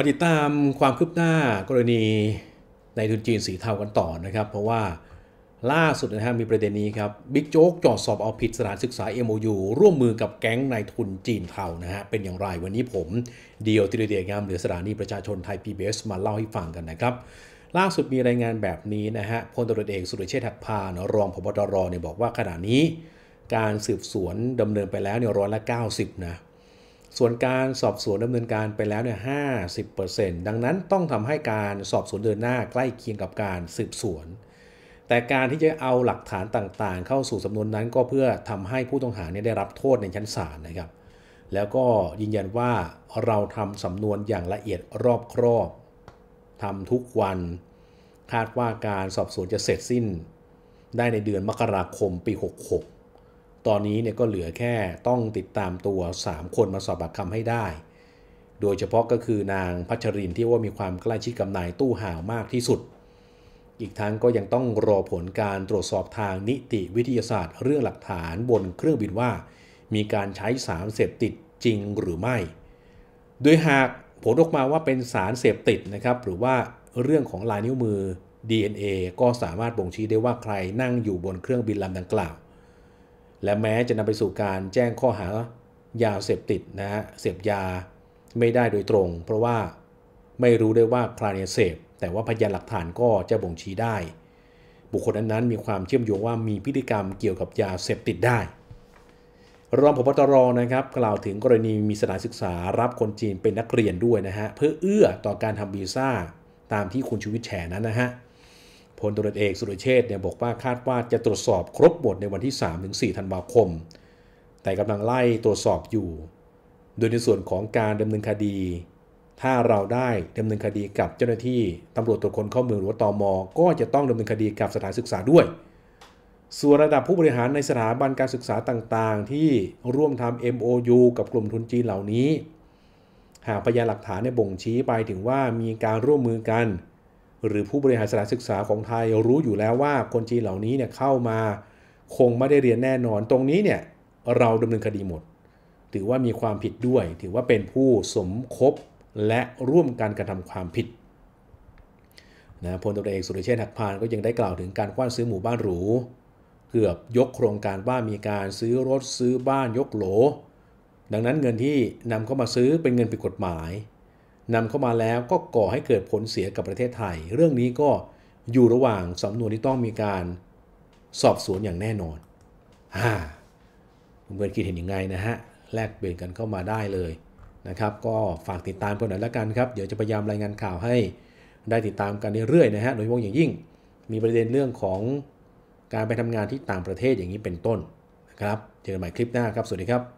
ปติดตามความคืบหน้ากรณีในทุนจีนสีเทากันต่อนะครับ เพราะว่าล่าสุดนะฮะมีประเด็นนี้ครับบิ๊กโจ๊กจอดสอบเอาผิดสถานศึกษา MOU ร่วมมือกับแก๊งนายทุนจีนเทานะฮะเป็นอย่างไรวันนี้ผมเดียวติรเดียงามหรือสถานีประชาชนไทย PBS มาเล่าให้ฟังกันนะครับ ล่าสุดมีรายงานแบบนี้นะฮะพลตรเอกสุรเชษฐ์ักพานรองพบตรเนี่ยบอกว่าขณะนี้ การสืบสวนดำเนินไปแล้วเนี่ยร้อยละ90นะส่วนการสอบสวนดำเนินการไปแล้วเนี่ยห้ดังนั้นต้องทำให้การสอบสวนเดินหน้าใกล้เคียงกับการสืบสวน แต่การที่จะเอาหลักฐานต่างๆเข้าสู่สำนวนนั้นก็เพื่อทำให้ผู้ต้องหาเนี่ยได้รับโทษในชั้นศาลนะครับแล้วก็ยืนยันว่าเราทำสำนวนอย่างละเอียดรอบครอบทำทุกวันคาดว่าการสอบสวนจะเสร็จสิ้น ได้ในเดือนมกราคมปี66ตอนนี้เนี่ยก็เหลือแค่ต้องติดตามตัว 3 คนมาสอบปากคำให้ได้ โดยเฉพาะก็คือนางพัชรินที่ว่ามีความใกล้ชิดกับนายตู้ห่าวมากที่สุด อีกทั้งก็ยังต้องรอผลการตรวจสอบทางนิติวิทยาศาสตร์ เรื่องหลักฐานบนเครื่องบินว่า มีการใช้สารเสพติดจริงหรือไม่ โดยหากผลออกมาว่าเป็นสารเสพติดนะครับหรือว่าเรื่องของลายนิ้วมือ DNA ก็สามารถบ่งชี้ได้ว่าใครนั่งอยู่บนเครื่องบินลำดังกล่าวและแม้จะนำไปสู่การแจ้งข้อหายาเสพติดนะฮะเสพยาไม่ได้โดยตรงเพราะว่าไม่รู้ได้ว่าใครเสพแต่ว่าพยานหลักฐานก็จะบ่งชี้ได้ บุคคลนั้นๆมีความเชื่อมโยงว่ามีพฤติกรรมเกี่ยวกับยาเสพติดได้ รองพบตรนะครับ กล่าวถึงกรณีมีสถานศึกษารับคนจีนเป็นนักเรียนด้วยนะฮะเพื่อเอื้อต่อการทำบีซ่าตามที่คุณชูวิทย์แฉนั้นนะฮะพลตรวเอกสุรเชษเนี่ยบอกว่าคาดว่าจะตรวจสอบครบหมด ในวันที่ 3-4 ธันวาคม แต่กำลังไล่ตรวจสอบอยู่ โดยในส่วนของการดำเนินคดี ถ้าเราได้ดำเนินคดีกับเจ้าหน้าที่ตำรวจตรวจคนเข้าเมืองหรือตอมอก็จะต้องดำเนินคดีกับสถานศึกษาด้วย ส่วนระดับผู้บริหารในสถาบันการศึกษาต่างๆที่ร่วมทำ MOU กับกลุ่มทุนจีนเหล่านี้ หากพยานหลักฐานในบ่งชี้ไปถึงว่ามีการร่วมมือกันหรือผู้บริหารสถานศึกษาของไทยรู้อยู่แล้วว่าคนจีนเหล่านี้เนี่ยเข้ามาคงไม่ได้เรียนแน่นอนตรงนี้เนี่ยเราดำเนินคดีหมด ถือว่ามีความผิดด้วยถือว่าเป็นผู้สมคบและร่วมกันกระทำความผิดนะพลตรวจเอกสุริเชษฐ์หักพานก็ยังได้กล่าวถึงการกว้านซื้อหมู่บ้านหรู เกือบยกโครงการว่ามีการซื้อรถซื้อบ้านยกโหล ดังนั้นเงินที่นำเข้ามาซื้อเป็นเงินผิดกฎหมายนำเข้ามาแล้วก็ก่อให้เกิดผลเสียกับประเทศไทย เรื่องนี้ก็อยู่ระหว่างสำนวนที่ต้องมีการสอบสวนอย่างแน่นอนฮ่าเพื่อนคิดเห็นยังไงนะฮะแลกเปลี่ยนกันเข้ามาได้เลยนะครับก็ฝากติดตามกันหน่อยละกันครับเดี๋ยวจะพยายามรายงานข่าวให้ได้ติดตามกันเรื่อยๆนะฮะโดยเฉพาะอย่างยิ่งมีประเด็นเรื่องของการไปทำงานที่ต่างประเทศอย่างนี้เป็นต้นนะครับเจอกันใหม่คลิปหน้าครับสวัสดีครับ